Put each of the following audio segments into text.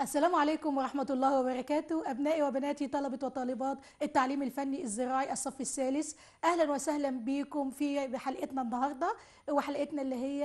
السلام عليكم ورحمة الله وبركاته أبنائي وبناتي طلبة وطالبات التعليم الفني الزراعي الصف الثالث أهلا وسهلا بكم في حلقتنا النهاردة وحلقتنا اللي هي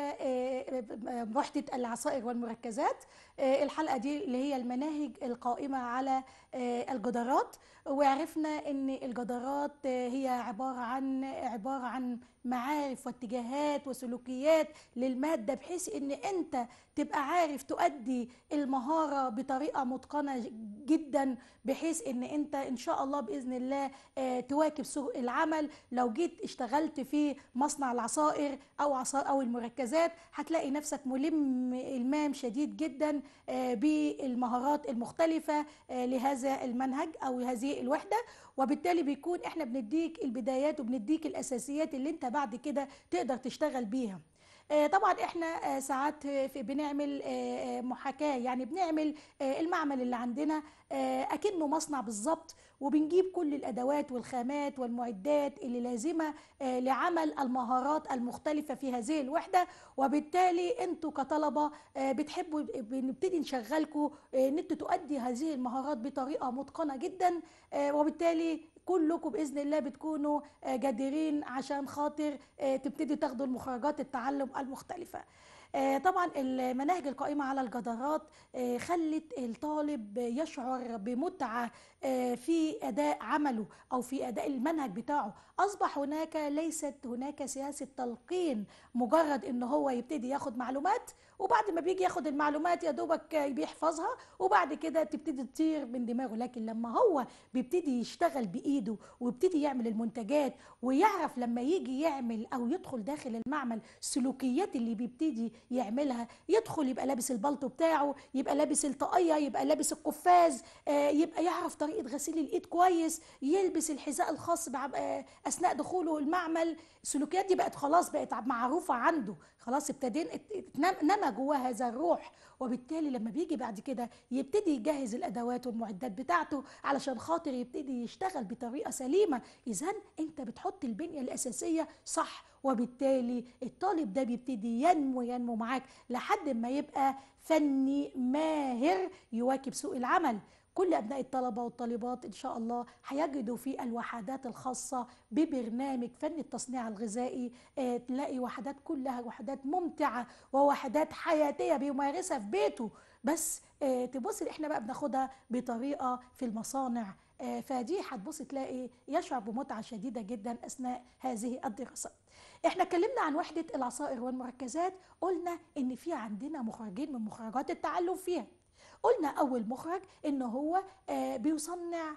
وحدة آه، العصائر والمركزات آه، الحلقة دي اللي هي المناهج القائمة على آه، الجدارات وعرفنا أن الجدارات هي عبارة عن عبارة عن معارف واتجاهات وسلوكيات للماده بحيث ان انت تبقى عارف تؤدي المهاره بطريقه متقنه جدا بحيث ان انت ان شاء الله باذن الله آه، تواكب سوق العمل لو جيت اشتغلت في مصنع العصائر او عصائر او المركزات هتلاقي نفسك ملم المام شديد جدا آه، بالمهارات المختلفه آه، لهذا المنهج او هذه الوحده وبالتالي بيكون احنا بنديك البدايات وبنديك الاساسيات اللي انت بعد كده تقدر تشتغل بيها آه، طبعا احنا آه، ساعات بنعمل آه، محاكاه يعني بنعمل المعمل اللي عندنا اكنه مصنع بالظبط وبنجيب كل الادوات والخامات والمعدات اللي لازمه لعمل المهارات المختلفه في هذه الوحده وبالتالي انتوا كطلبه بتحبوا بنبتدي نشغلكم ان انتوا تؤدي هذه المهارات بطريقه متقنه جدا وبالتالي كلكم باذن الله بتكونوا آه، جديرين عشان خاطر آه، تبتدي تاخدوا المخرجات التعلم المختلفه آه، طبعا المناهج القائمة على الجدارات خلت الطالب يشعر بمتعة في أداء عمله أو في أداء المنهج بتاعه أصبح هناك ليست هناك سياسة تلقين مجرد أن هو يبتدي ياخد معلومات وبعد ما بيجي ياخد المعلومات يا دوبك بيحفظها وبعد كده تبتدي تطير من دماغه لكن لما هو بيبتدي يشتغل بايده ويبتدي يعمل المنتجات ويعرف لما يجي يعمل او يدخل داخل المعمل سلوكيات اللي بيبتدي يعملها يدخل يبقى لابس البلطو بتاعه يبقى لابس الطاقيه يبقى لابس القفاز آه، يبقى يعرف طريقه غسيل الايد كويس يلبس الحذاء الخاص آه، اثناء دخوله المعمل السلوكيات دي بقت خلاص بقت معروفه عنده خلاص ابتدين نما جواه هذا الروح وبالتالي لما بيجي بعد كده يبتدي يجهز الادوات والمعدات بتاعته علشان خاطر يبتدي يشتغل بطريقه سليمه اذا انت بتحط البنيه الاساسيه صح وبالتالي الطالب ده بيبتدي ينمو ينمو معاك لحد ما يبقى فني ماهر يواكب سوق العمل كل أبناء الطلبة والطالبات إن شاء الله هيجدوا في الوحدات الخاصة ببرنامج فن التصنيع الغذائي آه، تلاقي وحدات كلها وحدات ممتعة ووحدات حياتية بيمارسها في بيته بس آه، تبص احنا بقى بناخدها بطريقة في المصانع آه، فدي هتبص تلاقي يشعر بمتعة شديدة جدا أثناء هذه الدراسة احنا اتكلمنا عن وحدة العصائر والمركزات قلنا ان في عندنا مخرجين من مخرجات التعلم فيها قلنا أول مخرج إن هو آه، بيصنع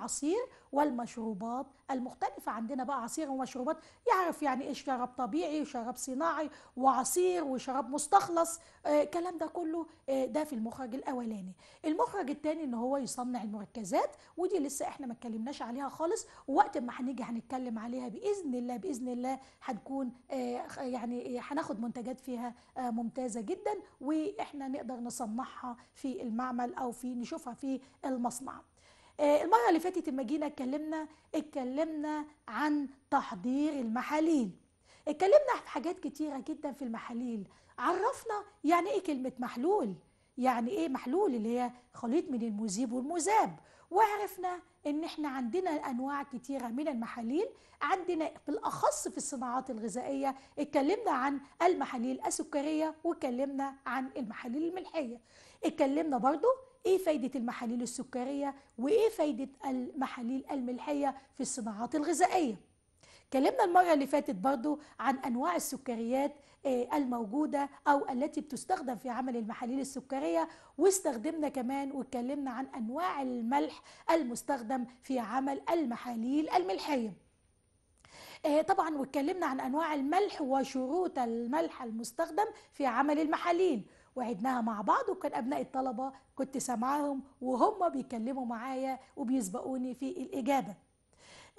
العصير والمشروبات المختلفة عندنا بقى عصير ومشروبات يعرف يعني إيه شراب طبيعي وشراب صناعي وعصير وشراب مستخلص آه، الكلام ده كله آه، ده في المخرج الأولاني المخرج الثاني إن هو يصنع المركزات ودي لسه إحنا ما اتكلمناش عليها خالص ووقت ما هنيجي هنتكلم عليها بإذن الله بإذن الله هنكون يعني هناخد منتجات فيها ممتازة جدا وإحنا نقدر نصنعها في المعمل او في نشوفها في المصنع آه، المره اللي فاتت لما جينا اتكلمنا اتكلمنا عن تحضير المحاليل اتكلمنا في حاجات كتيره جدا في المحاليل عرفنا يعني ايه كلمه محلول يعني ايه محلول اللي هي خليط من المذيب والمذاب وعرفنا ان احنا عندنا انواع كتيره من المحاليل عندنا بالاخص في الصناعات الغذائيه اتكلمنا عن المحاليل السكريه واتكلمنا عن المحاليل الملحيه اتكلمنا برضو ايه فايدة المحاليل السكرية وايه فايدة المحاليل الملحية في الصناعات الغذائية كلمنا المرة اللي فاتت برضو عن أنواع السكريات آه، الموجودة أو التي بتستخدم في عمل المحاليل السكرية واستخدمنا كمان واتكلمنا عن أنواع الملح المستخدم في عمل المحاليل الملحية آه، طبعا واتكلمنا عن أنواع الملح وشروط الملح المستخدم في عمل المحاليل وعدناها مع بعض وكان أبناء الطلبة كنت سامعاهم وهم بيتكلموا معايا وبيسبقوني في الإجابة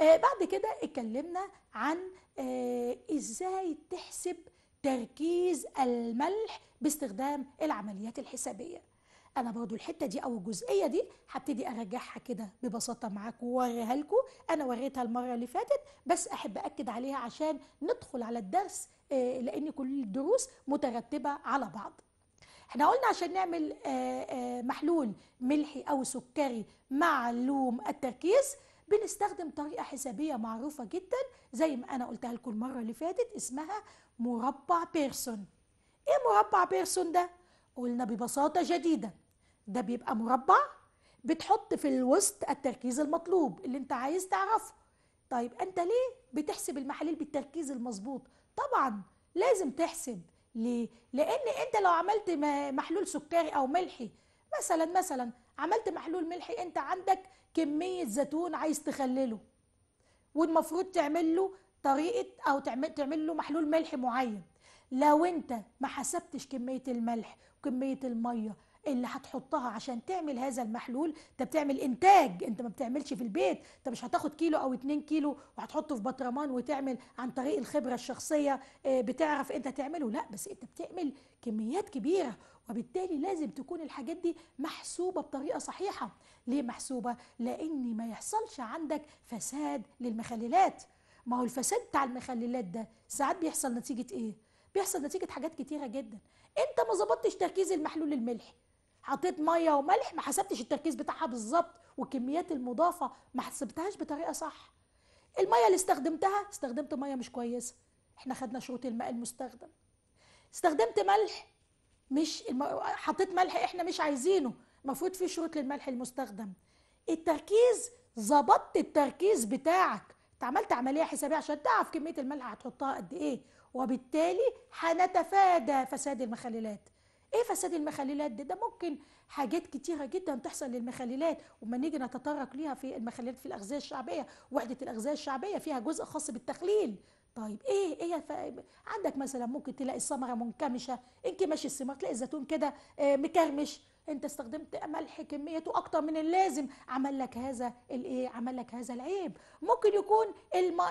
آه، بعد كده اتكلمنا عن آه، إزاي تحسب تركيز الملح باستخدام العمليات الحسابية انا برضو الحته دي او الجزئيه دي هبتدي ارجعها كده ببساطه معاكم واوريها لكم انا وريتها المره اللي فاتت بس احب اكد عليها عشان ندخل على الدرس آه، لان كل الدروس مترتبه على بعض احنا قلنا عشان نعمل آه، آه، محلول ملحي او سكري معلوم التركيز بنستخدم طريقة حسابية معروفة جدا زي ما أنا قلتها لكم المرة اللي فاتت اسمها مربع بيرسون إيه مربع بيرسون ده؟ قلنا ببساطة جديدة ده بيبقى مربع بتحط في الوسط التركيز المطلوب اللي انت عايز تعرفه طيب انت ليه بتحسب المحاليل بالتركيز المظبوط طبعا لازم تحسب ليه؟ لأن أنت لو عملت محلول سكري أو ملحي مثلا مثلا عملت محلول ملحي أنت عندك كمية زيتون عايز تخلله والمفروض تعمل له طريقة أو تعمل, تعمل له محلول ملح معين لو أنت ما حسبتش كمية الملح وكمية المية اللي هتحطها عشان تعمل هذا المحلول انت بتعمل انتاج انت ما بتعملش في البيت انت مش هتاخد كيلو او 2 كيلو وهتحطه في بطرمان وتعمل عن طريق الخبره الشخصيه آه، بتعرف انت تعمله لا بس انت بتعمل كميات كبيره وبالتالي لازم تكون الحاجات دي محسوبه بطريقه صحيحه ليه محسوبه لان ما يحصلش عندك فساد للمخللات ما هو الفساد بتاع المخللات ده ساعات بيحصل نتيجه ايه بيحصل نتيجه حاجات كتيره جدا انت ما ظبطتش تركيز المحلول الملحي حطيت ميه وملح ما حسبتش التركيز بتاعها بالظبط والكميات المضافه ما حسبتهاش بطريقه صح الميه اللي استخدمتها استخدمت ميه مش كويسه احنا خدنا شروط الماء المستخدم استخدمت ملح مش الم... حطيت ملح احنا مش عايزينه المفروض في شروط للملح المستخدم التركيز ظبطت التركيز بتاعك انت عملت عمليه حسابيه عشان تعرف كميه الملح هتحطها قد ايه وبالتالي هنتفادى فساد المخللات ايه فساد المخللات ده ده ممكن حاجات كتيره جدا تحصل للمخللات وما نيجي نتطرق ليها في المخللات في الاغذيه الشعبيه وحده الاغذيه الشعبيه فيها جزء خاص بالتخليل طيب ايه ايه ف... عندك مثلا ممكن تلاقي الثمره منكمشه انكماش الثمار تلاقي الزيتون كده آه، مكرمش انت استخدمت ملح كميته اكتر من اللازم عمل لك هذا الايه عمل لك هذا العيب ممكن يكون الم...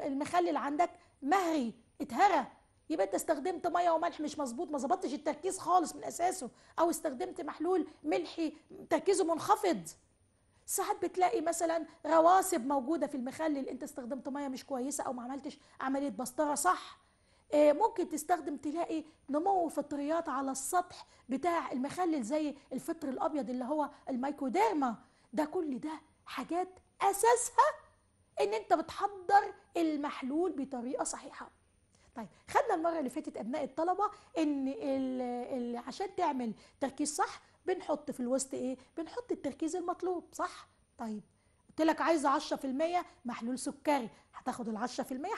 المخلل عندك مهري اتهرى يبقى انت استخدمت ميه وملح مش مظبوط ما ظبطتش التركيز خالص من اساسه او استخدمت محلول ملحي تركيزه منخفض ساعات بتلاقي مثلا رواسب موجوده في المخلل انت استخدمت ميه مش كويسه او ما عملتش عمليه بسطره صح آه، ممكن تستخدم تلاقي نمو فطريات على السطح بتاع المخلل زي الفطر الابيض اللي هو الميكوديرما ده كل ده حاجات اساسها ان انت بتحضر المحلول بطريقه صحيحه طيب خدنا المره اللي فاتت ابناء الطلبه ان عشان تعمل تركيز صح بنحط في الوسط ايه بنحط التركيز المطلوب صح طيب قلت لك عايزه 10% محلول سكري هتاخد ال 10%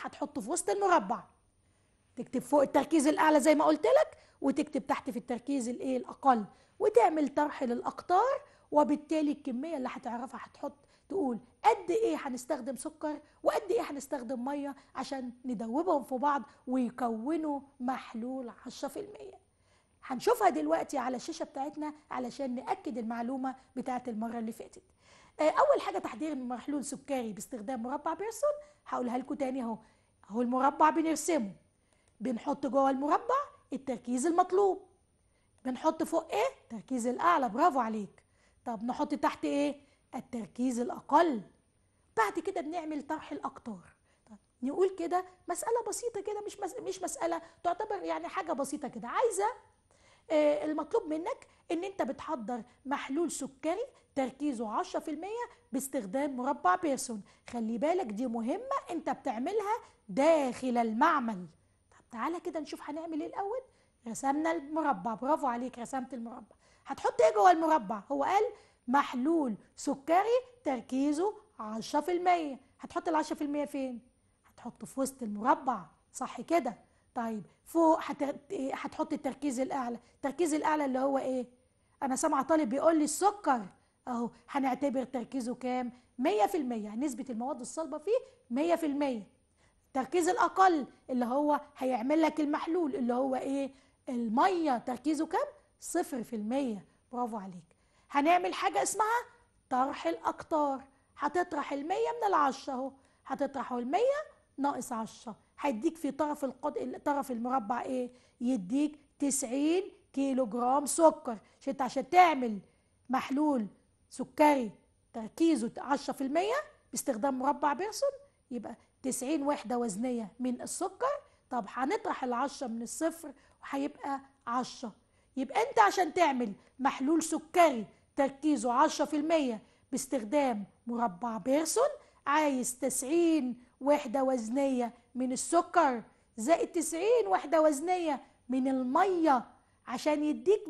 هتحطه في وسط المربع تكتب فوق التركيز الاعلى زي ما قلت لك وتكتب تحت في التركيز الايه الاقل وتعمل طرح للاقطار وبالتالي الكميه اللي هتعرفها هتحط تقول قد ايه هنستخدم سكر وقد ايه هنستخدم ميه عشان ندوبهم في بعض ويكونوا محلول 10% هنشوفها دلوقتي على الشاشه بتاعتنا علشان ناكد المعلومه بتاعه المره اللي فاتت آه، اول حاجه تحضير محلول سكري باستخدام مربع بيرسون هقولها لكم تاني اهو اهو المربع بنرسمه بنحط جوه المربع التركيز المطلوب بنحط فوق ايه تركيز الاعلى برافو عليك طب نحط تحت ايه التركيز الأقل بعد كده بنعمل طرح الأقطار طيب، نقول كده مسألة بسيطة كده مش مس... مش مسألة تعتبر يعني حاجة بسيطة كده عايزة آه المطلوب منك ان انت بتحضر محلول سكري تركيزه 10% باستخدام مربع بيرسون خلي بالك دي مهمة انت بتعملها داخل المعمل طب تعالى كده نشوف هنعمل ايه الاول رسمنا المربع برافو عليك رسمت المربع هتحط ايه جوه المربع هو قال محلول سكري تركيزه 10% هتحط ال 10% فين؟ هتحطه في وسط المربع صح كده؟ طيب فوق هتحط التركيز الاعلى، التركيز الاعلى اللي هو ايه؟ انا سامعه طالب بيقول لي السكر اهو هنعتبر تركيزه كام؟ 100% نسبه المواد الصلبه فيه 100% التركيز الاقل اللي هو هيعمل لك المحلول اللي هو ايه؟ الميه تركيزه كام؟ 0% برافو عليك. هنعمل حاجة اسمها طرح الأقطار هتطرح المية من العشرة اهو هتطرحه المية ناقص عشرة هيديك في طرف القد... طرف المربع ايه؟ يديك 90 كيلو جرام سكر عشان عشان تعمل محلول سكري تركيزه 10% باستخدام مربع بيرسون يبقى 90 وحدة وزنية من السكر طب هنطرح العشرة من الصفر وهيبقى 10 يبقى انت عشان تعمل محلول سكري تركيزه 10% باستخدام مربع بيرسون عايز 90 وحدة وزنية من السكر زائد 90 وحدة وزنية من المية عشان يديك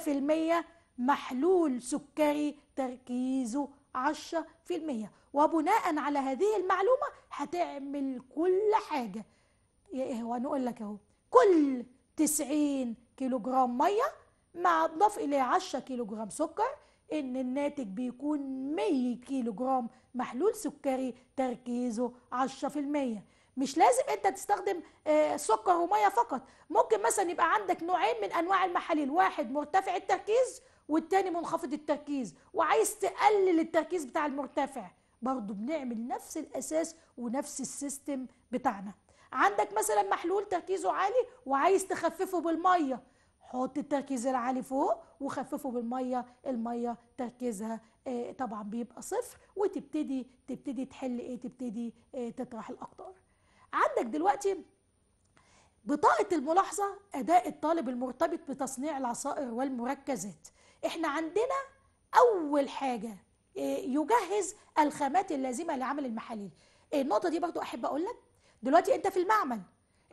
100% محلول سكري تركيزه 10% وبناء على هذه المعلومة هتعمل كل حاجة ايه هو نقول لك اهو كل 90 كيلو جرام مية مع اضاف اليه 10 كيلو جرام سكر ان الناتج بيكون 100 كيلو جرام محلول سكري تركيزه 10% مش لازم انت تستخدم آه، سكر وميه فقط ممكن مثلا يبقى عندك نوعين من انواع المحاليل واحد مرتفع التركيز والتاني منخفض التركيز وعايز تقلل التركيز بتاع المرتفع برضه بنعمل نفس الاساس ونفس السيستم بتاعنا عندك مثلا محلول تركيزه عالي وعايز تخففه بالميه حط التركيز العالي فوق وخففه بالميه الميه تركيزها آه، طبعا بيبقى صفر وتبتدي تبتدي تحل ايه تبتدي آه، تطرح الاقطار عندك دلوقتي بطاقه الملاحظه اداء الطالب المرتبط بتصنيع العصائر والمركزات احنا عندنا اول حاجه آه، يجهز الخامات اللازمه لعمل المحاليل النقطه دي برضو احب اقول لك دلوقتي انت في المعمل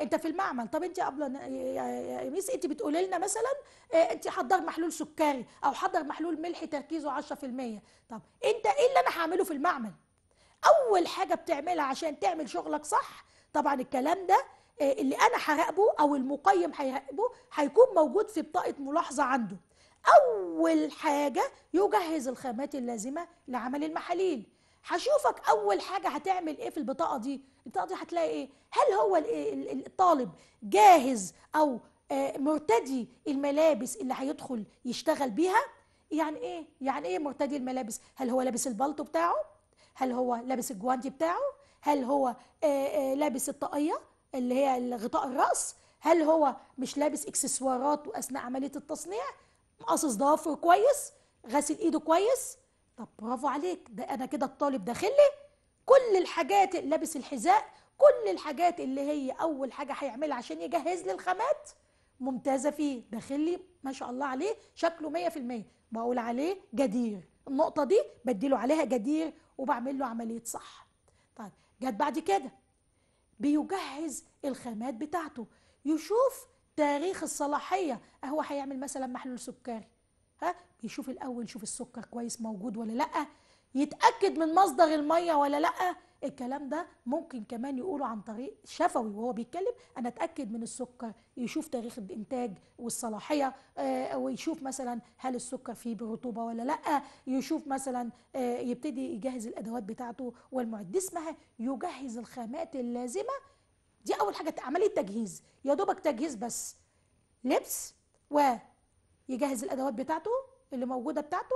انت في المعمل طب انت قبل يا ميس انت بتقولي لنا مثلا آه، انت حضر محلول سكري او حضر محلول ملح تركيزه 10% طب انت ايه اللي انا هعمله في المعمل اول حاجه بتعملها عشان تعمل شغلك صح طبعا الكلام ده آه، اللي انا هراقبه او المقيم هيراقبه هيكون موجود في بطاقه ملاحظه عنده اول حاجه يجهز الخامات اللازمه لعمل المحاليل هشوفك اول حاجه هتعمل ايه في البطاقه دي البطاقه دي هتلاقي ايه هل هو الطالب جاهز او آه، مرتدي الملابس اللي هيدخل يشتغل بيها يعني ايه يعني ايه مرتدي الملابس هل هو لابس البلطو بتاعه هل هو لابس الجوانتي بتاعه هل هو آه، آه، لابس الطاقيه اللي هي غطاء الراس هل هو مش لابس اكسسوارات واثناء عمليه التصنيع مقصص ضوافر كويس غاسل ايده كويس طب برافو عليك ده انا كده الطالب داخل لي كل الحاجات لابس الحذاء كل الحاجات اللي هي اول حاجه هيعملها عشان يجهز لي الخامات ممتازه فيه داخل لي ما شاء الله عليه شكله 100% بقول عليه جدير النقطه دي بديله عليها جدير وبعمل له عمليه صح طيب جت بعد كده بيجهز الخامات بتاعته يشوف تاريخ الصلاحيه هو هيعمل مثلا محلول سكري ها يشوف الاول يشوف السكر كويس موجود ولا لا يتاكد من مصدر الميه ولا لا الكلام ده ممكن كمان يقوله عن طريق شفوي وهو بيتكلم انا اتاكد من السكر يشوف تاريخ الانتاج والصلاحيه آه، ويشوف مثلا هل السكر فيه برطوبه ولا لا يشوف مثلا آه، يبتدي يجهز الادوات بتاعته والمعد دي اسمها يجهز الخامات اللازمه دي اول حاجه عمليه تجهيز يا دوبك تجهيز بس لبس ويجهز الادوات بتاعته اللي موجوده بتاعته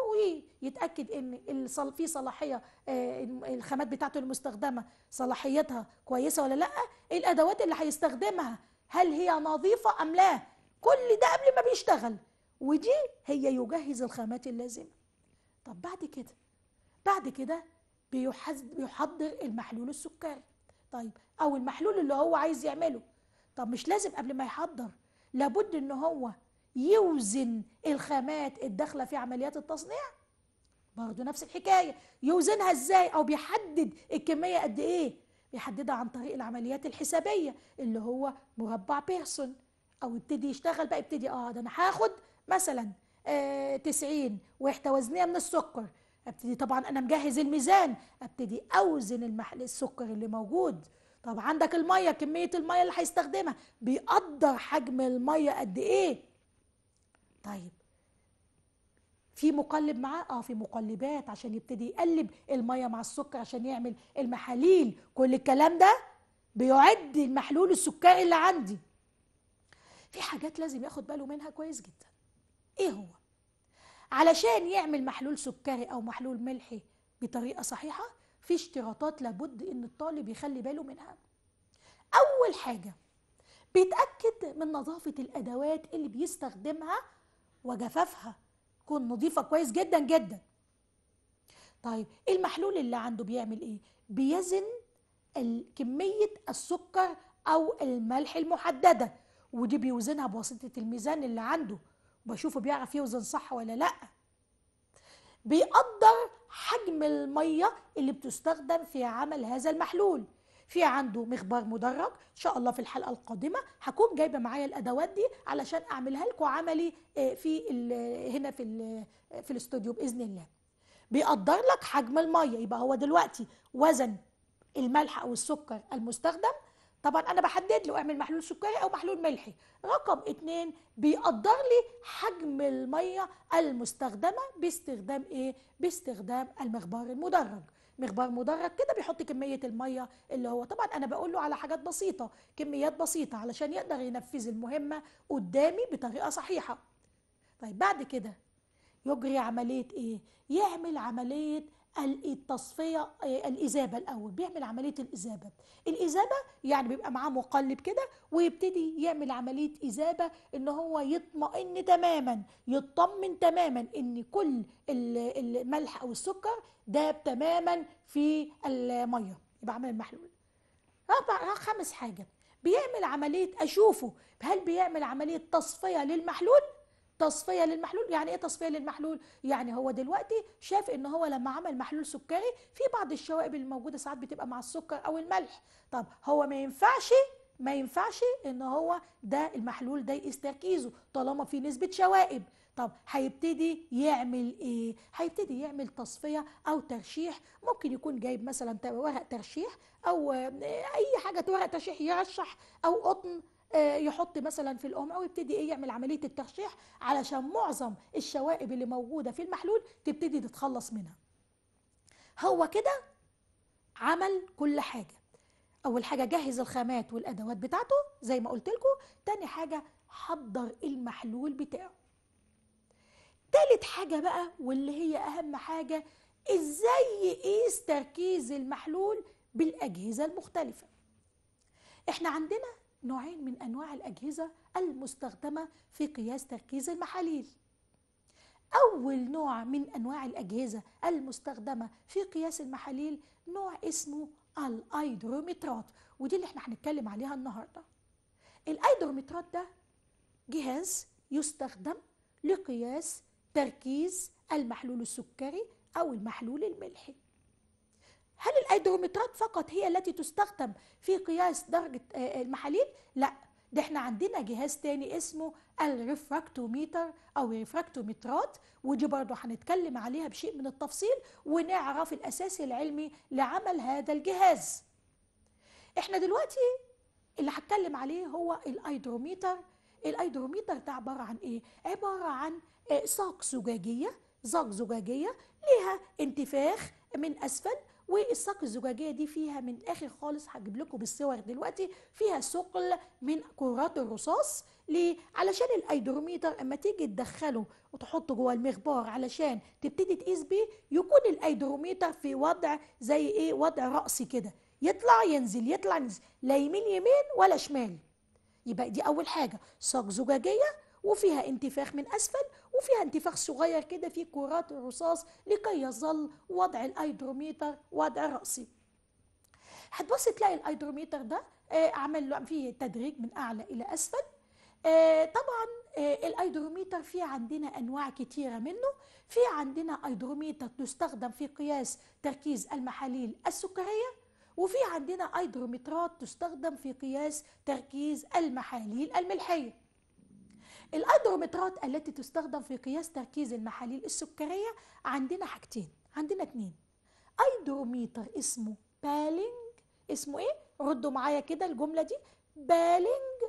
ويتاكد ان في صلاحيه آه، الخامات بتاعته المستخدمه صلاحيتها كويسه ولا لا الادوات اللي هيستخدمها هل هي نظيفه ام لا كل ده قبل ما بيشتغل ودي هي يجهز الخامات اللازمه طب بعد كده بعد كده بيحضر المحلول السكري طيب او المحلول اللي هو عايز يعمله طب مش لازم قبل ما يحضر لابد ان هو يوزن الخامات الداخله في عمليات التصنيع برضه نفس الحكايه يوزنها ازاي او بيحدد الكميه قد ايه بيحددها عن طريق العمليات الحسابيه اللي هو مربع بيرسون او يبتدي يشتغل بقى يبتدي اه ده انا هاخد مثلا آه 90 وحده وزنيه من السكر ابتدي طبعا انا مجهز الميزان ابتدي اوزن المحل السكر اللي موجود طب عندك الميه كميه الميه اللي هيستخدمها بيقدر حجم الميه قد ايه طيب في مقلب معاه اه في مقلبات عشان يبتدي يقلب الميه مع السكر عشان يعمل المحاليل كل الكلام ده بيعد المحلول السكري اللي عندي في حاجات لازم ياخد باله منها كويس جدا ايه هو علشان يعمل محلول سكري او محلول ملحي بطريقه صحيحه في اشتراطات لابد ان الطالب يخلي باله منها اول حاجه بيتاكد من نظافه الادوات اللي بيستخدمها وجفافها تكون نظيفة كويس جدا جدا طيب إيه المحلول اللي عنده بيعمل ايه بيزن كمية السكر او الملح المحددة ودي بيوزنها بواسطة الميزان اللي عنده بشوفه بيعرف يوزن صح ولا لأ بيقدر حجم المية اللي بتستخدم في عمل هذا المحلول في عنده مخبار مدرج ان شاء الله في الحلقه القادمه هكون جايبه معايا الادوات دي علشان اعملها لكم عملي آه، في هنا في آه، في الاستوديو باذن الله بيقدر لك حجم الميه يبقى هو دلوقتي وزن الملح او السكر المستخدم طبعا انا بحدد له اعمل محلول سكري او محلول ملحي رقم اتنين بيقدر لي حجم الميه المستخدمه باستخدام ايه باستخدام المخبار المدرج مخبار مدرج كده بيحط كميه الميه اللي هو طبعا انا بقول له على حاجات بسيطه كميات بسيطه علشان يقدر ينفذ المهمه قدامي بطريقه صحيحه طيب بعد كده يجري عمليه ايه يعمل عمليه التصفيه الاذابه الاول بيعمل عمليه الاذابه الاذابه يعني بيبقى معاه مقلب كده ويبتدي يعمل عمليه اذابه ان هو يطمئن تماما يطمن تماما ان كل الملح او السكر داب تماما في الميه يبقى عمل المحلول رابع خامس حاجه بيعمل عمليه اشوفه هل بيعمل عمليه تصفيه للمحلول تصفيه للمحلول يعني ايه تصفيه للمحلول يعني هو دلوقتي شاف ان هو لما عمل محلول سكري في بعض الشوائب الموجوده ساعات بتبقى مع السكر او الملح طب هو ما ينفعش ما ينفعش ان هو ده المحلول ده يقيس تركيزه طالما في نسبه شوائب طب هيبتدي يعمل ايه هيبتدي يعمل تصفيه او ترشيح ممكن يكون جايب مثلا ورق ترشيح او آه، اي حاجه ورق ترشيح يرشح او قطن آه، يحط مثلا في القمع ويبتدي ايه يعمل عمليه الترشيح علشان معظم الشوائب اللي موجوده في المحلول تبتدي تتخلص منها هو كده عمل كل حاجه اول حاجه جهز الخامات والادوات بتاعته زي ما قلت لكم تاني حاجه حضر المحلول بتاعه تالت حاجه بقى واللي هي اهم حاجه ازاي يقيس تركيز المحلول بالاجهزه المختلفه احنا عندنا نوعين من أنواع الأجهزة المستخدمة في قياس تركيز المحاليل أول نوع من أنواع الأجهزة المستخدمة في قياس المحاليل نوع اسمه الايدروميترات ودي اللي احنا هنتكلم عليها النهاردة الايدروميترات ده جهاز يستخدم لقياس تركيز المحلول السكري أو المحلول الملحي هل الايدرومترات فقط هي التي تستخدم في قياس درجة آه، آه، المحاليل؟ لا ده احنا عندنا جهاز تاني اسمه الريفراكتوميتر او الريفراكتوميترات ودي برضه هنتكلم عليها بشيء من التفصيل ونعرف الاساس العلمي لعمل هذا الجهاز احنا دلوقتي اللي هتكلم عليه هو الايدروميتر الايدروميتر ده عباره عن ايه عباره عن ساق آه، زجاجيه ساق زجاجيه ليها انتفاخ من اسفل والساق الزجاجيه دي فيها من الاخر خالص هجيب لكم بالصور دلوقتي فيها ثقل من كرات الرصاص ليه علشان الايدروميتر اما تيجي تدخله وتحطه جوه المخبار علشان تبتدي تقيس بيه يكون الايدروميتر في وضع زي ايه وضع راسي كده يطلع ينزل يطلع ينزل لا يمين يمين ولا شمال يبقى دي اول حاجه ساق زجاجيه وفيها انتفاخ من أسفل وفيها انتفاخ صغير كده في كرات الرصاص لكي يظل وضع الايدروميتر وضع رأسي هتبص تلاقي الايدروميتر ده آه، عمل له فيه تدريج من أعلى إلى أسفل آه، طبعا آه، الايدروميتر في عندنا انواع كتيره منه في عندنا ايدروميتر تستخدم في قياس تركيز المحاليل السكريه وفي عندنا أيدروميترات تستخدم في قياس تركيز المحاليل الملحيه الأدرومترات التي تستخدم في قياس تركيز المحاليل السكرية عندنا حاجتين عندنا اتنين أيدروميتر اسمه بالينج اسمه ايه؟ ردوا معايا كده الجملة دي بالينج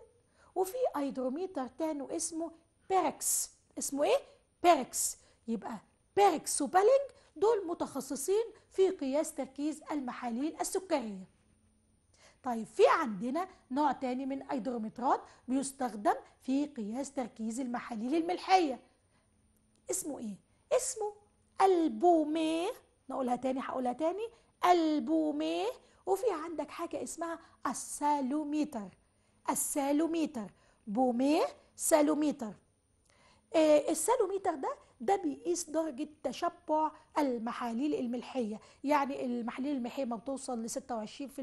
وفي أيدروميتر تاني اسمه بيركس اسمه ايه؟ بيركس يبقى بيركس وبالينج دول متخصصين في قياس تركيز المحاليل السكريه طيب في عندنا نوع تاني من ايدرومترات بيستخدم في قياس تركيز المحاليل الملحية اسمه ايه؟ اسمه البوميه نقولها تاني هقولها تاني البوميه وفي عندك حاجة اسمها السالوميتر السالوميتر بوميه سالوميتر إيه السالوميتر ده ده بيقيس درجة تشبع المحاليل الملحية يعني المحاليل الملحية ما بتوصل ل 26%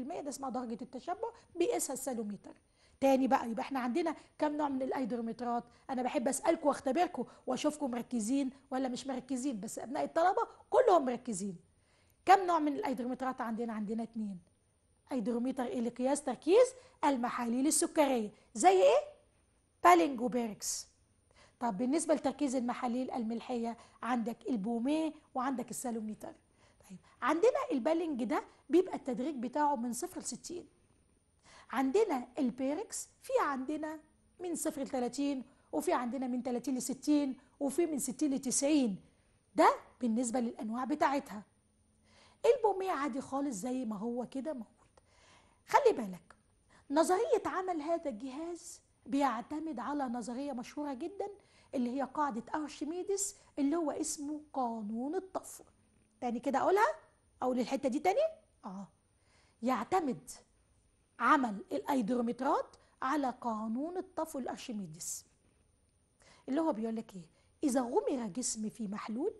ده اسمها درجة التشبع بيقيسها السالوميتر تاني بقى يبقى احنا عندنا كم نوع من الايدرومترات انا بحب اسالكم واختبركم واشوفكم مركزين ولا مش مركزين بس ابناء الطلبه كلهم مركزين كم نوع من الايدرومترات عندنا عندنا اتنين ايدرومتر إيه لقياس تركيز المحاليل السكريه زي ايه بالينجوبيركس طب بالنسبه لتركيز المحاليل الملحيه عندك البوميه وعندك السالوميتر طيب عندنا البالينج ده بيبقى التدريج بتاعه من صفر ل 60 عندنا البيركس في عندنا من صفر ل 30 وفي عندنا من 30 ل 60 وفي من 60 ل 90 ده بالنسبه للانواع بتاعتها البوميه عادي خالص زي ما هو كده موجود خلي بالك نظريه عمل هذا الجهاز بيعتمد على نظريه مشهوره جدا اللي هي قاعدة أرشميدس اللي هو اسمه قانون الطفو تاني كده أقولها أقول الحتة دي تاني آه يعتمد عمل الايدرومترات على قانون الطفو الارشميدس اللي هو بيقول لك ايه اذا غمر جسم في محلول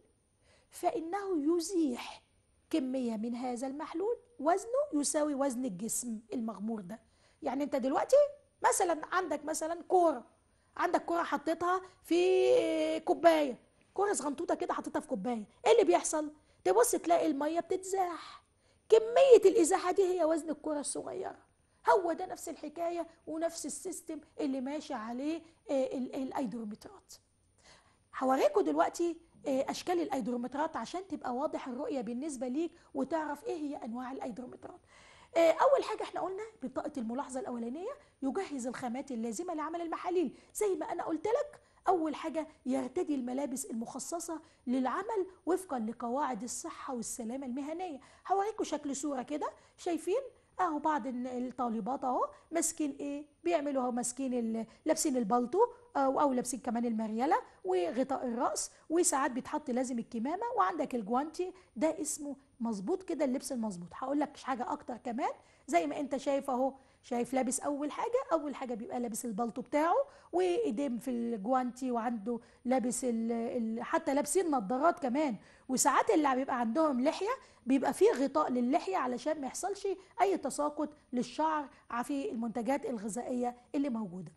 فانه يزيح كميه من هذا المحلول وزنه يساوي وزن الجسم المغمور ده يعني انت دلوقتي مثلا عندك مثلا كوره عندك كرة حطيتها في كوباية كرة صغنطوطة كده حطيتها في كوباية ايه اللي بيحصل؟ تبص تلاقي المية بتتزاح كمية الإزاحة دي هي وزن الكرة الصغيرة هو ده نفس الحكاية ونفس السيستم اللي ماشي عليه آه، الايدرومترات هوريكم دلوقتي آه، اشكال الايدرومترات عشان تبقى واضح الرؤية بالنسبة ليك وتعرف ايه هي انواع الايدرومترات آه، اول حاجه احنا قلنا بطاقه الملاحظه الاولانيه يجهز الخامات اللازمه لعمل المحاليل زي ما انا قلت لك اول حاجه يرتدي الملابس المخصصه للعمل وفقا لقواعد الصحه والسلامه المهنيه هوريكم شكل صوره كده شايفين اهو بعض الطالبات اهو ماسكين ايه بيعملوا اهو ماسكين لابسين البلطو او او لابسين كمان المريله وغطاء الراس وساعات بيتحط لازم الكمامه وعندك الجوانتي ده اسمه مظبوط كده اللبس المظبوط هقول لك حاجه اكتر كمان زي ما انت شايف اهو شايف لابس اول حاجه اول حاجه بيبقى لابس البلطو بتاعه وايديه في الجوانتي وعنده لابس ال الـ حتى لابسين نظارات كمان وساعات اللي بيبقى عندهم لحيه بيبقى فيه غطاء للحيه علشان ما يحصلش اي تساقط للشعر في المنتجات الغذائيه اللي موجوده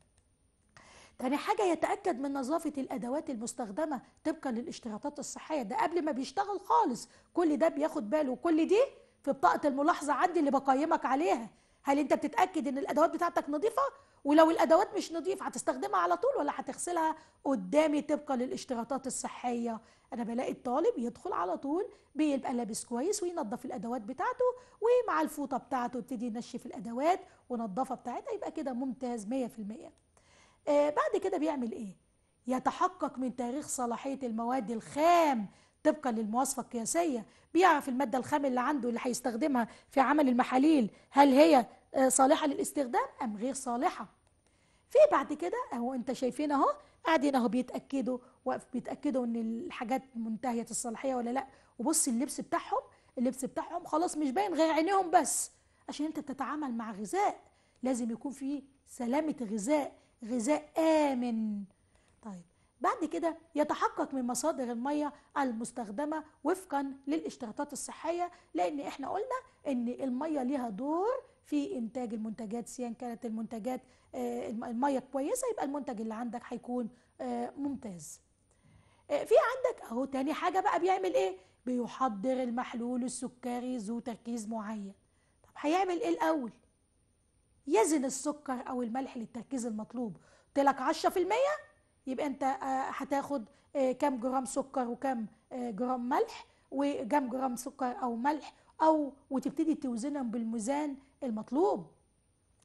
تاني حاجة يتأكد من نظافة الأدوات المستخدمة طبقا للاشتراطات الصحية ده قبل ما بيشتغل خالص كل ده بياخد باله وكل دي في بطاقة الملاحظة عندي اللي بقيمك عليها هل انت بتتاكد ان الادوات بتاعتك نظيفه ولو الادوات مش نظيفه هتستخدمها على طول ولا هتغسلها قدامي طبقا للاشتراطات الصحيه انا بلاقي الطالب يدخل على طول بيبقى لابس كويس وينظف الادوات بتاعته ومع الفوطه بتاعته يبتدي ينشف الادوات ونظفها بتاعتها يبقى كده ممتاز 100% آه بعد كده بيعمل ايه يتحقق من تاريخ صلاحيه المواد الخام طبقا للمواصفة القياسية بيعرف المادة الخام اللي عنده اللي هيستخدمها في عمل المحاليل هل هي آه، صالحة للاستخدام أم غير صالحة في بعد كده أهو أنت شايفين أهو قاعدين أهو بيتأكدوا واقف بيتأكدوا إن الحاجات منتهية الصلاحية ولا لأ وبص اللبس بتاعهم اللبس بتاعهم خلاص مش باين غير عينيهم بس عشان أنت بتتعامل مع غذاء لازم يكون فيه سلامة غذاء غذاء آمن طيب بعد كده يتحقق من مصادر الميه المستخدمه وفقا للاشتراطات الصحيه لان احنا قلنا ان الميه ليها دور في انتاج المنتجات سواء كانت المنتجات آه، الميه كويسه يبقى المنتج اللي عندك هيكون آه، ممتاز آه، في عندك اهو تاني حاجه بقى بيعمل ايه بيحضر المحلول السكري ذو تركيز معين طب هيعمل ايه الاول يزن السكر او الملح للتركيز المطلوب قلت لك 10% يبقى انت آه، هتاخد آه، كام جرام سكر وكام آه، جرام ملح وكام جرام سكر او ملح او وتبتدي توزنهم بالميزان المطلوب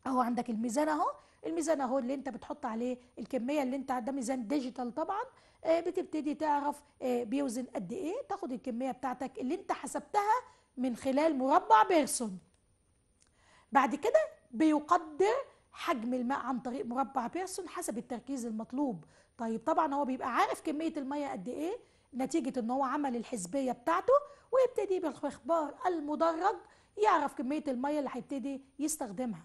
اهو عندك الميزان اهو الميزان اهو اللي انت بتحط عليه الكميه اللي انت ده ميزان ديجيتال طبعا بتبتدي تعرف بيوزن قد ايه تاخد الكميه بتاعتك اللي انت حسبتها من خلال مربع بيرسون بعد كده بيقدر حجم الماء عن طريق مربع بيرسون حسب التركيز المطلوب طيب طبعا هو بيبقى عارف كميه الميه قد ايه نتيجه ان هو عمل الحزبية بتاعته ويبتدي بالاخبار المدرج يعرف كميه الميه اللي هيبتدي يستخدمها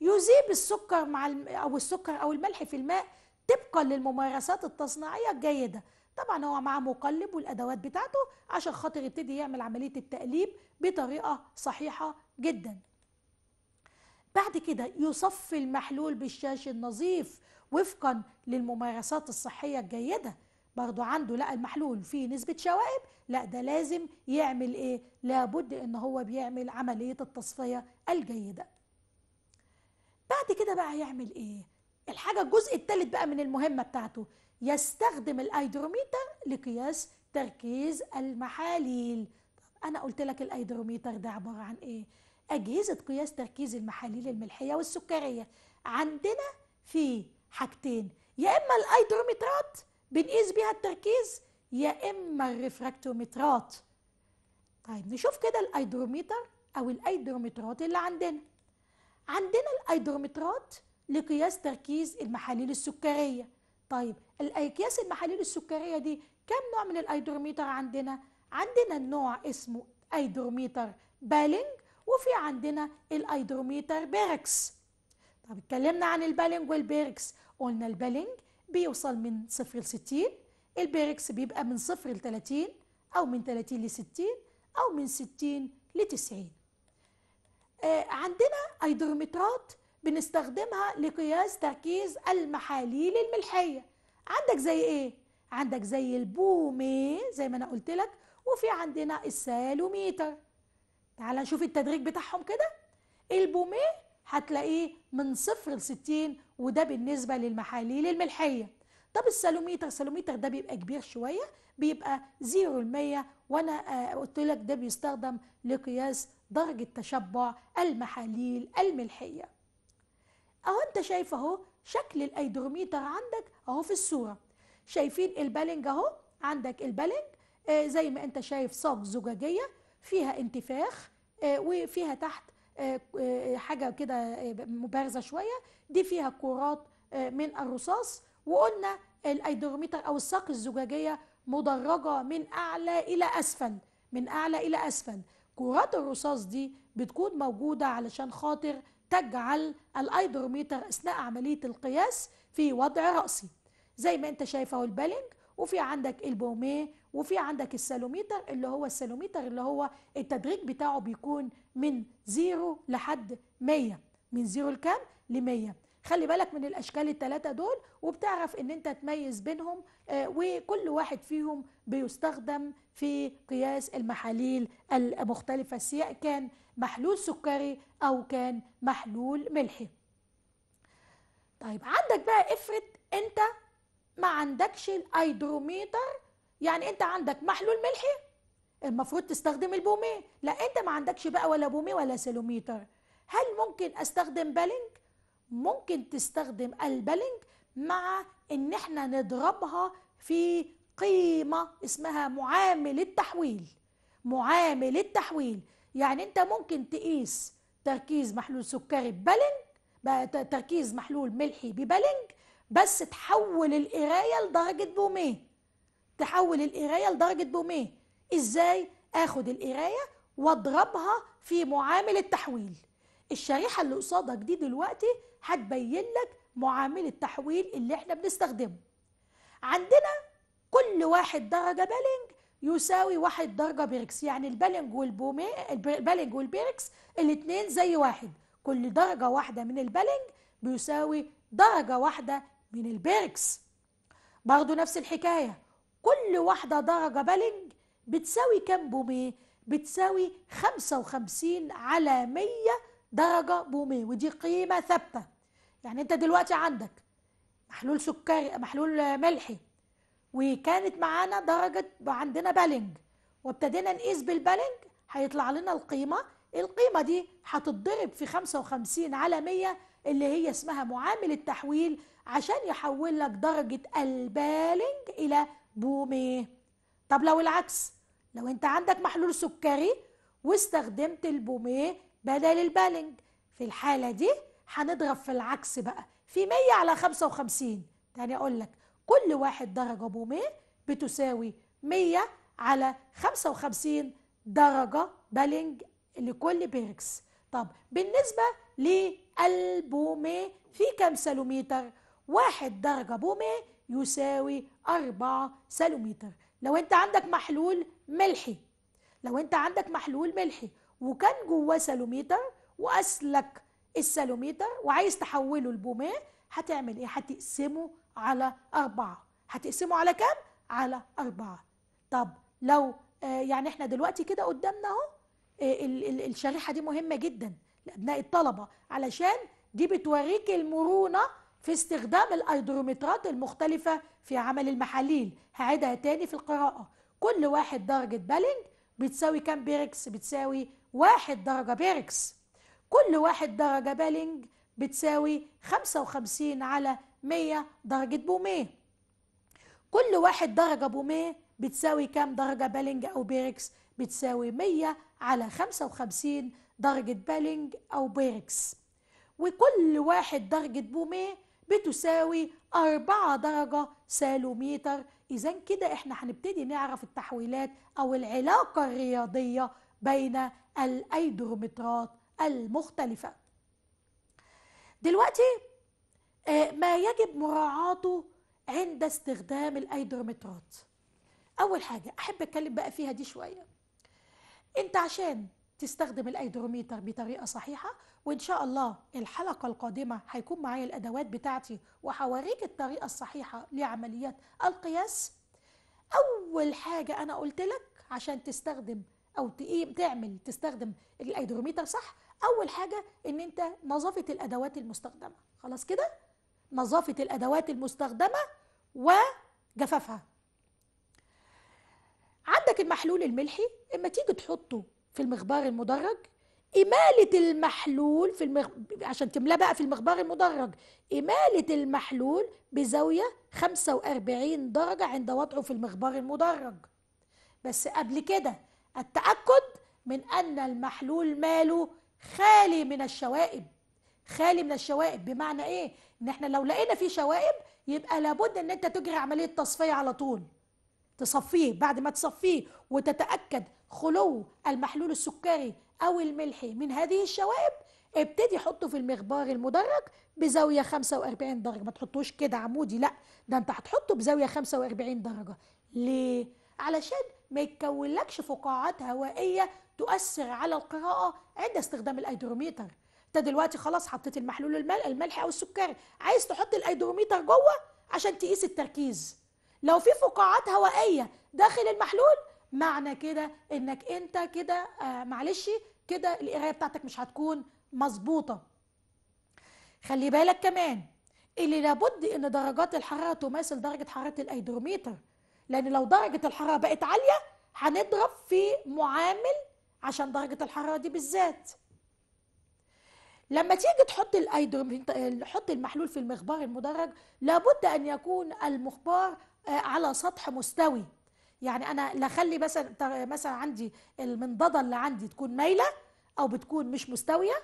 يذيب السكر مع الم... او السكر او الملح في الماء طبقا للممارسات التصنيعيه الجيده طبعا هو معاه مقلب والادوات بتاعته عشان خاطر يبتدي يعمل عمليه التقليب بطريقه صحيحه جدا بعد كده يصفي المحلول بالشاش النظيف وفقا للممارسات الصحية الجيدة برضو عنده لا المحلول فيه نسبة شوائب لا ده لازم يعمل ايه لابد ان هو بيعمل عملية التصفية الجيدة بعد كده بقى يعمل ايه الحاجة الجزء الثالث بقى من المهمة بتاعته يستخدم الايدروميتر لقياس تركيز المحاليل طب انا قلت لك الايدروميتر ده عبارة عن ايه اجهزة قياس تركيز المحاليل الملحية والسكرية عندنا في حاجتين يا اما الايدرومترات بنقيس بيها التركيز يا اما الريفراكتوميترات طيب نشوف كده الايدرومتر او الايدرومترات اللي عندنا عندنا الايدرومترات لقياس تركيز المحاليل السكريه طيب الاقياس المحاليل السكريه دي كم نوع من الايدرومتر عندنا عندنا النوع اسمه ايدرومتر بالينج وفي عندنا الايدرومتر بيركس طب اتكلمنا عن البالينج والبيركس قلنا البالينج بيوصل من صفر ل 60 البيركس بيبقى من صفر ل 30 أو من 30 ل 60 أو من 60 ل 90 آه عندنا ايدرومترات بنستخدمها لقياس تركيز المحاليل الملحية عندك زي ايه؟ عندك زي البومي زي ما انا قلت لك وفي عندنا السالوميتر تعال نشوف التدريج بتاعهم كده البومي هتلاقيه من صفر لستين وده بالنسبة للمحاليل الملحية طب السالوميتر السالوميتر ده بيبقى كبير شوية بيبقى زيرو المية وأنا آه، قلت لك ده بيستخدم لقياس درجة تشبع المحاليل الملحية أهو أنت شايف أهو شكل الأيدروميتر عندك أهو في الصورة شايفين البالنج أهو عندك البالنج آه، زي ما أنت شايف صاج زجاجية فيها انتفاخ آه، وفيها تحت آه، آه، حاجه كده آه، مبارزه شويه دي فيها كرات من الرصاص وقلنا الايدروميتر او الساق الزجاجيه مدرجه من اعلى الى اسفل من اعلى الى اسفل كرات الرصاص دي بتكون موجوده علشان خاطر تجعل الايدروميتر اثناء عمليه القياس في وضع راسي زي ما انت شايفه البالينج البالنج وفي عندك البوميه وفي عندك السالوميتر اللي هو السالوميتر اللي هو التدريج بتاعه بيكون من زيرو لحد 100 من زيرو لكام ل 100 خلي بالك من الاشكال التلاتة دول وبتعرف ان انت تميز بينهم آه، وكل واحد فيهم بيستخدم في قياس المحاليل المختلفه سواء كان محلول سكري او كان محلول ملحي طيب عندك بقى افرض انت ما عندكش الايدروميتر يعني انت عندك محلول ملحي المفروض تستخدم البوميه لا انت ما عندكش بقى ولا بوميه ولا سيلوميتر هل ممكن استخدم بالينج ممكن تستخدم البالينج مع ان احنا نضربها في قيمه اسمها معامل التحويل معامل التحويل يعني انت ممكن تقيس تركيز محلول سكري ببالينج تركيز محلول ملحي ببالينج بس تحول القرايه لدرجه بوميه تحول القرايه لدرجه بوميه ازاي اخد القرايه واضربها في معامل التحويل الشريحه اللي قصادك دي دلوقتي هتبين لك معامل التحويل اللي احنا بنستخدمه عندنا كل واحد درجه بالينج يساوي واحد درجه بيركس يعني البالينج والبومي البالينج والبيركس الاثنين زي واحد كل درجه واحده من البالينج بيساوي درجه واحده من البيركس برضو نفس الحكايه كل واحدة درجة بلنج بتساوي كام بوميه؟ بتساوي 55 على 100 درجة بوميه ودي قيمة ثابتة يعني انت دلوقتي عندك محلول سكري محلول ملحي وكانت معانا درجة عندنا بالنج وابتدينا نقيس بالبالنج هيطلع لنا القيمة القيمة دي هتتضرب في 55 على 100 اللي هي اسمها معامل التحويل عشان يحول لك درجة البالنج إلى بوميه طب لو العكس لو انت عندك محلول سكري واستخدمت البوميه بدل البالنج في الحالة دي هنضرب في العكس بقى في 100 على 55 تاني اقول لك كل واحد درجة بوميه بتساوي 100 على 55 درجة بالنج لكل بيركس طب بالنسبة للبوميه في كام سلوميتر؟ واحد درجة بوميه يساوي 4 سنتيمتر لو انت عندك محلول ملحي لو انت عندك محلول ملحي وكان جواه سلوميتر واسلك السلوميتر وعايز تحوله لبوميه هتعمل ايه؟ هتقسمه على أربعة هتقسمه على كام؟ على أربعة طب لو آه يعني احنا دلوقتي كده قدامنا اهو آه، الشريحة دي مهمة جدا لأبناء الطلبة علشان دي بتوريك المرونة في استخدام الايدرومترات المختلفة في عمل المحاليل هعيدها تاني في القراءة كل واحد درجة بالينج بتساوي كام بيركس بتساوي واحد درجة بيركس كل واحد درجة بالينج بتساوي 55 على 100 درجة بوميه كل واحد درجة بوميه بتساوي كام درجة بالينج أو بيركس بتساوي 100 على 55 درجة بالينج أو بيركس وكل واحد درجة بوميه بتساوي 4 درجة سالوميتر إذا كده إحنا هنبتدي نعرف التحويلات أو العلاقة الرياضية بين الأيدرومترات المختلفة دلوقتي آه، ما يجب مراعاته عند استخدام الأيدرومترات أول حاجة أحب أتكلم بقى فيها دي شوية أنت عشان تستخدم الايدروميتر بطريقه صحيحه وان شاء الله الحلقه القادمه هيكون معايا الادوات بتاعتي وهوريك الطريقه الصحيحه لعمليات القياس اول حاجه انا قلت لك عشان تستخدم او إيه، تعمل تستخدم الايدروميتر صح اول حاجه ان انت نظافه الادوات المستخدمه خلاص كده نظافه الادوات المستخدمه وجفافها عندك المحلول الملحي اما تيجي تحطه في المخبار المدرج إمالة المحلول في المخ... عشان تملاه بقى في المخبار المدرج إمالة المحلول بزاوية 45 درجة عند وضعه في المخبار المدرج بس قبل كده التأكد من أن المحلول ماله خالي من الشوائب خالي من الشوائب بمعنى إيه؟ إن إحنا لو لقينا فيه شوائب يبقى لابد إن أنت تجري عملية تصفية على طول تصفيه بعد ما تصفيه وتتأكد خلو المحلول السكري أو الملحي من هذه الشوائب ابتدي حطه في المغبار المدرج بزاوية 45 درجة ما تحطوش كده عمودي لا ده انت هتحطه بزاوية 45 درجة ليه؟ علشان ما يتكونلكش فقاعات هوائية تؤثر على القراءة عند استخدام الايدروميتر انت دلوقتي خلاص حطيت المحلول الملح, او السكري عايز تحط الايدروميتر جوه عشان تقيس التركيز لو في فقاعات هوائية داخل المحلول معنى كده انك انت كده آه، معلش كده القرايه بتاعتك مش هتكون مظبوطه خلي بالك كمان اللي لابد ان درجات الحراره تماثل درجه حراره الايدروميتر لان لو درجه الحراره بقت عاليه هنضرب في معامل عشان درجه الحراره دي بالذات لما تيجي تحط الايدروميتر تحط المحلول في المخبار المدرج لابد ان يكون المخبار آه، على سطح مستوي يعني انا لا اخلي مثلا مثلا عندي المنضده اللي عندي تكون مايله او بتكون مش مستويه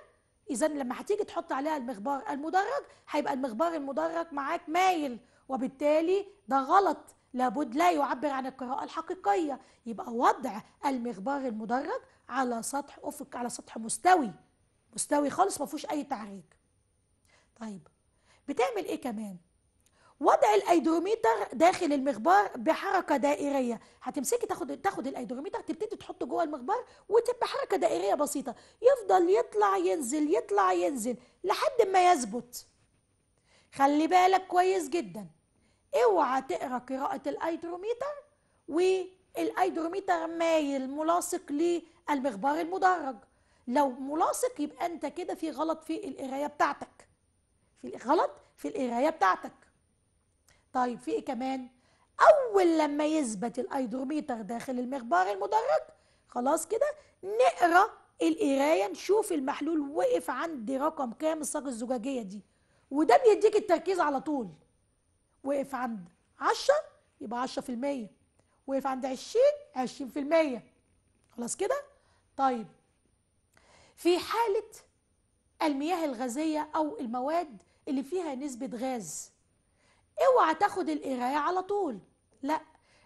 اذا لما هتيجي تحط عليها المخبار المدرج هيبقى المخبار المدرج معاك مايل وبالتالي ده غلط لابد لا يعبر عن القراءة الحقيقية يبقى وضع المخبار المدرج على سطح أفق على سطح مستوي مستوي خالص ما فيهوش أي تعريج طيب بتعمل إيه كمان؟ وضع الايدروميتر داخل المخبار بحركه دائريه هتمسكي تاخد تاخد الايدروميتر تبتدي تحطه جوه المخبار وتبقى حركه دائريه بسيطه يفضل يطلع ينزل يطلع ينزل لحد ما يثبت خلي بالك كويس جدا اوعى تقرا قراءه الايدروميتر والايدروميتر مايل ملاصق للمخبار المدرج لو ملاصق يبقى انت كده في غلط في القرايه بتاعتك في غلط في القرايه بتاعتك طيب في ايه كمان اول لما يثبت الايدروميتر داخل المخبار المدرج خلاص كده نقرا القرايه نشوف المحلول وقف عند رقم كام الصاج الزجاجيه دي وده بيديك التركيز على طول وقف عند 10 يبقى 10% وقف عند 20 20% خلاص كده طيب في حاله المياه الغازيه او المواد اللي فيها نسبه غاز اوعى تاخد القرايه على طول لا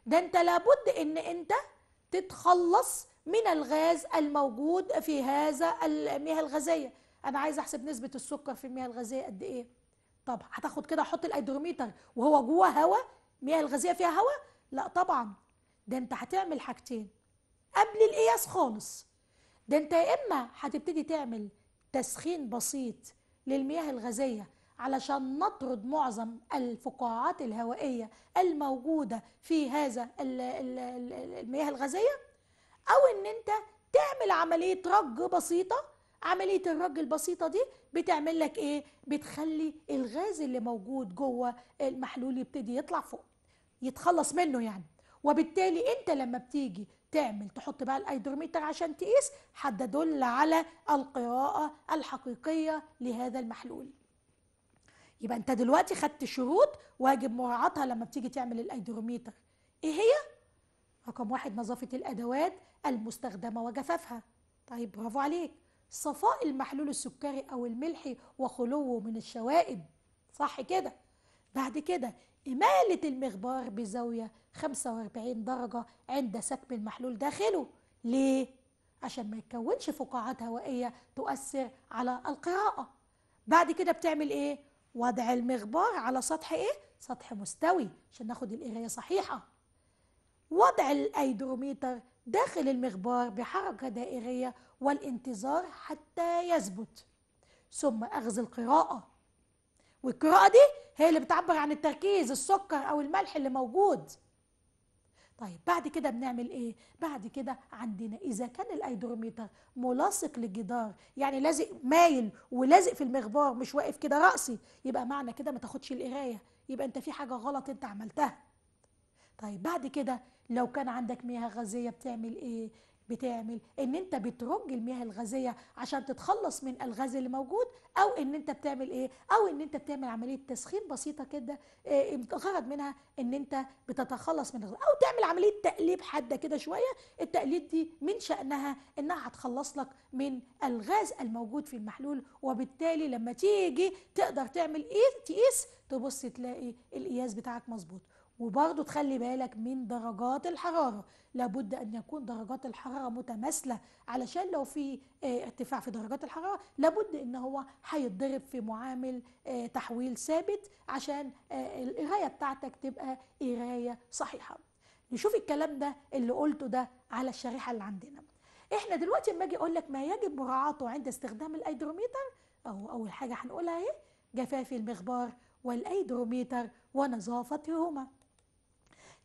ده انت لابد ان انت تتخلص من الغاز الموجود في هذا المياه الغازيه انا عايز احسب نسبه السكر في المياه الغازيه قد ايه طب هتاخد كده احط الايدروميتر وهو جوه هواء المياه الغازيه فيها هواء لا طبعا ده انت هتعمل حاجتين قبل القياس خالص ده انت يا اما هتبتدي تعمل تسخين بسيط للمياه الغازيه علشان نطرد معظم الفقاعات الهوائية الموجودة في هذا المياه الغازية أو إن أنت تعمل عملية رج بسيطة عملية الرج البسيطة دي بتعمل لك إيه؟ بتخلي الغاز اللي موجود جوه المحلول يبتدي يطلع فوق يتخلص منه يعني وبالتالي أنت لما بتيجي تعمل تحط بقى الايدروميتر عشان تقيس هتدل على القراءة الحقيقية لهذا المحلول يبقى انت دلوقتي خدت شروط واجب مراعاتها لما بتيجي تعمل الايدروميتر ايه هي رقم واحد نظافه الادوات المستخدمه وجفافها طيب برافو عليك صفاء المحلول السكري او الملحي وخلوه من الشوائب صح كده بعد كده إمالة المغبار بزاوية 45 درجة عند سكب المحلول داخله ليه؟ عشان ما يتكونش فقاعات هوائية تؤثر على القراءة بعد كده بتعمل إيه؟ وضع المغبار على سطح ايه؟ سطح مستوي عشان ناخد القراية صحيحة وضع الايدروميتر داخل المغبار بحركة دائرية والانتظار حتى يثبت ثم أخذ القراءة والقراءة دي هي اللي بتعبر عن التركيز السكر أو الملح اللي موجود طيب بعد كده بنعمل ايه بعد كده عندنا اذا كان الايدروميتر ملاصق للجدار يعني لازق مايل ولازق في المغبار مش واقف كده راسي يبقى معنى كده ما تاخدش القرايه يبقى انت في حاجه غلط انت عملتها طيب بعد كده لو كان عندك مياه غازيه بتعمل ايه بتعمل ان انت بترج المياه الغازيه عشان تتخلص من الغاز اللي موجود او ان انت بتعمل ايه او ان انت بتعمل عمليه تسخين بسيطه كده الغرض آه، منها ان انت بتتخلص من الغاز او تعمل عمليه تقليب حاده كده شويه التقليب دي من شانها انها هتخلص لك من الغاز الموجود في المحلول وبالتالي لما تيجي تقدر تعمل ايه تقيس تبص تلاقي القياس بتاعك مظبوط وبرضه تخلي بالك من درجات الحرارة لابد أن يكون درجات الحرارة متماثلة علشان لو في آه، ارتفاع في درجات الحرارة لابد أن هو هيتضرب في معامل آه، تحويل ثابت عشان آه، القراية بتاعتك تبقى قراية صحيحة نشوف الكلام ده اللي قلته ده على الشريحة اللي عندنا احنا دلوقتي لما اجي اقول لك ما يجب مراعاته عند استخدام الايدروميتر اهو اول حاجه هنقولها اهي جفاف المخبار والايدروميتر ونظافتهما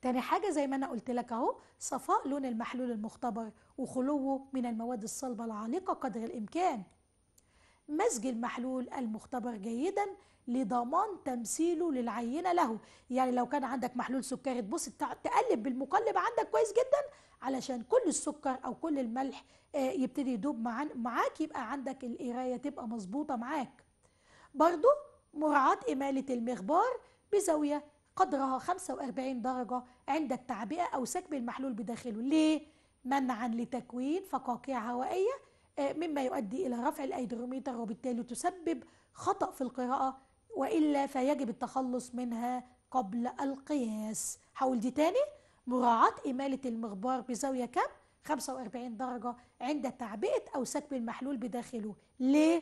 تاني حاجة زي ما أنا قلت لك أهو صفاء لون المحلول المختبر وخلوه من المواد الصلبة العالقة قدر الإمكان مزج المحلول المختبر جيدا لضمان تمثيله للعينة له يعني لو كان عندك محلول سكري تبص تقلب بالمقلب عندك كويس جدا علشان كل السكر أو كل الملح آه، يبتدي يدوب معاك يبقى عندك القراية تبقى مظبوطة معاك برضو مراعاة إمالة المخبار بزاوية قدرها 45 درجة عند التعبئة أو سكب المحلول بداخله ليه؟ منعا لتكوين فقاقيع هوائية آه، مما يؤدي إلى رفع الأيدروميتر وبالتالي تسبب خطأ في القراءة وإلا فيجب التخلص منها قبل القياس حول دي تاني مراعاة إمالة المغبار بزاوية كم؟ 45 درجة عند تعبئة أو سكب المحلول بداخله ليه؟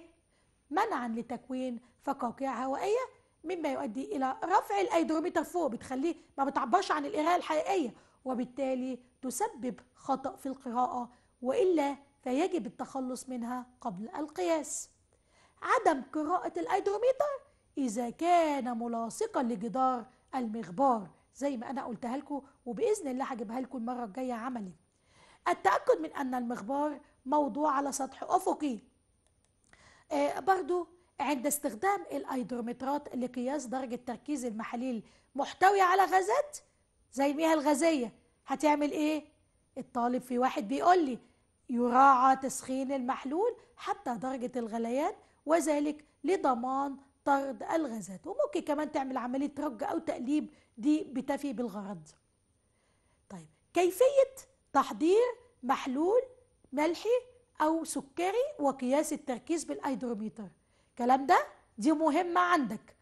منعا لتكوين فقاقيع هوائية مما يؤدي الى رفع الايدروميتر فوق بتخليه ما بتعبرش عن القراءه الحقيقيه وبالتالي تسبب خطا في القراءه والا فيجب التخلص منها قبل القياس عدم قراءه الايدروميتر اذا كان ملاصقا لجدار المغبار زي ما انا قلتها لكم وباذن الله هجيبها لكم المره الجايه عملي التاكد من ان المغبار موضوع على سطح افقي آه برضو عند استخدام الايدرومترات لقياس درجة تركيز المحاليل محتوية على غازات زي المياه الغازية هتعمل ايه؟ الطالب في واحد بيقول لي يراعى تسخين المحلول حتى درجة الغليان وذلك لضمان طرد الغازات وممكن كمان تعمل عملية رج أو تقليب دي بتفي بالغرض طيب كيفية تحضير محلول ملحي أو سكري وقياس التركيز بالأيدروميتر الكلام ده دي مهمة عندك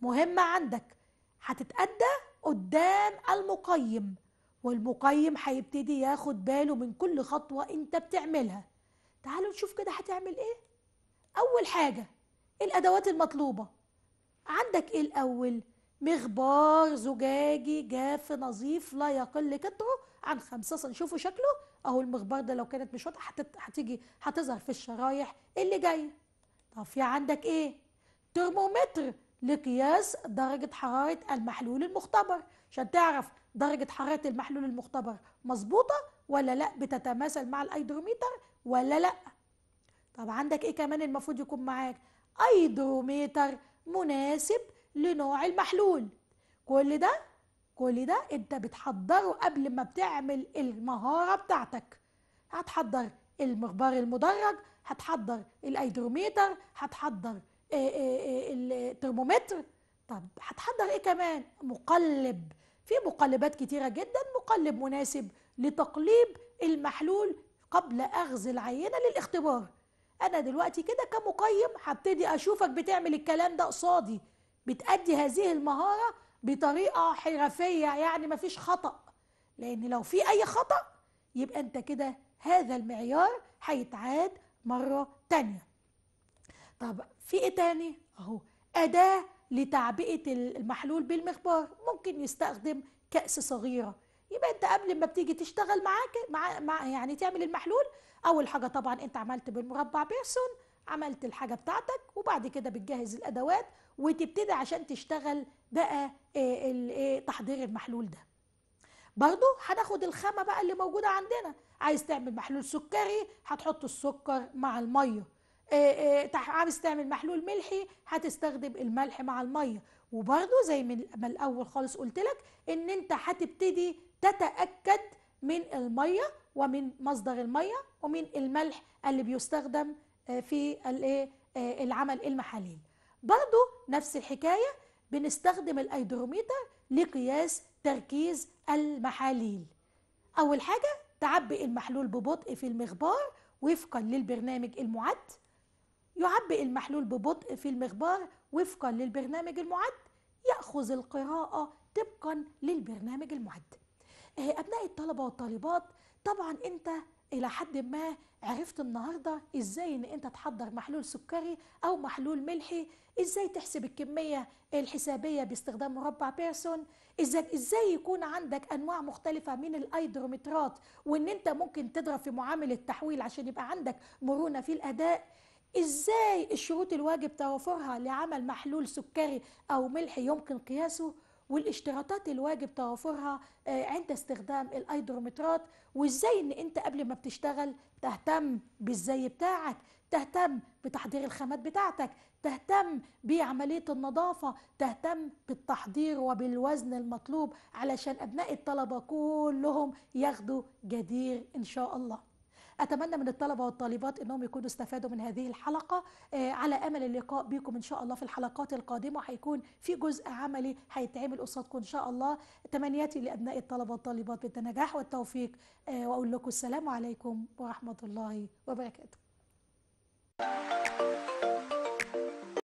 مهمة عندك هتتأدى قدام المقيم والمقيم هيبتدي ياخد باله من كل خطوة انت بتعملها تعالوا نشوف كده هتعمل ايه اول حاجة الادوات المطلوبة عندك ايه الاول مغبار زجاجي جاف نظيف لا يقل كتره عن خمسة شوفوا شكله اهو المغبار ده لو كانت مش واضحه هتيجي هتظهر في الشرايح اللي جايه في عندك ايه ترمومتر لقياس درجة حرارة المحلول المختبر عشان تعرف درجة حرارة المحلول المختبر مظبوطة ولا لا بتتماثل مع الايدروميتر ولا لا طب عندك ايه كمان المفروض يكون معاك ايدروميتر مناسب لنوع المحلول كل ده كل ده انت بتحضره قبل ما بتعمل المهارة بتاعتك هتحضر المخبار المدرج هتحضر الايدروميتر هتحضر آه، آه، آه، الترمومتر طب هتحضر ايه كمان مقلب في مقلبات كتيره جدا مقلب مناسب لتقليب المحلول قبل اخذ العينه للاختبار انا دلوقتي كده كمقيم هبتدي اشوفك بتعمل الكلام ده قصادي بتأدي هذه المهاره بطريقه حرفيه يعني مفيش خطأ لان لو في اي خطأ يبقى انت كده هذا المعيار هيتعاد مرة تانية طب في ايه تاني اهو أداة لتعبئة المحلول بالمخبار ممكن يستخدم كأس صغيرة يبقى انت قبل ما بتيجي تشتغل معاك مع, مع يعني تعمل المحلول اول حاجه طبعا انت عملت بالمربع بيرسون عملت الحاجه بتاعتك وبعد كده بتجهز الادوات وتبتدي عشان تشتغل بقى آه، آه، تحضير المحلول ده برضو هناخد الخامة بقى اللي موجودة عندنا عايز تعمل محلول سكري هتحط السكر مع المية آه، آه، عايز تعمل محلول ملحي هتستخدم الملح مع المية وبرضو زي ما الأول خالص قلت لك إن أنت هتبتدي تتأكد من المية ومن مصدر المية ومن الملح اللي بيستخدم آه، في العمل المحاليل برضو نفس الحكاية بنستخدم الايدروميتر لقياس تركيز المحاليل أول حاجة تعبئ المحلول ببطء في المخبار وفقا للبرنامج المعد يعبئ المحلول ببطء في المخبار وفقا للبرنامج المعد يأخذ القراءة طبقا للبرنامج المعد إيه، أبناء الطلبة والطالبات طبعا أنت الى حد ما عرفت النهارده ازاي ان انت تحضر محلول سكري او محلول ملحي ازاي تحسب الكميه الحسابيه باستخدام مربع بيرسون ازاي ازاي يكون عندك انواع مختلفه من الايدرومترات وان انت ممكن تضرب في معامل التحويل عشان يبقى عندك مرونه في الاداء ازاي الشروط الواجب توافرها لعمل محلول سكري او ملحي يمكن قياسه والاشتراطات الواجب توافرها آه، عند استخدام الايدرومترات وازاي ان انت قبل ما بتشتغل تهتم بالزي بتاعك تهتم بتحضير الخامات بتاعتك تهتم بعملية النظافة تهتم بالتحضير وبالوزن المطلوب علشان أبناء الطلبة كلهم ياخدوا جدير إن شاء الله اتمنى من الطلبه والطالبات انهم يكونوا استفادوا من هذه الحلقه آه، على امل اللقاء بكم ان شاء الله في الحلقات القادمه هيكون في جزء عملي هيتعمل قصادكم ان شاء الله تمنياتي لابناء الطلبه والطالبات بالنجاح والتوفيق آه، واقول لكم السلام عليكم ورحمه الله وبركاته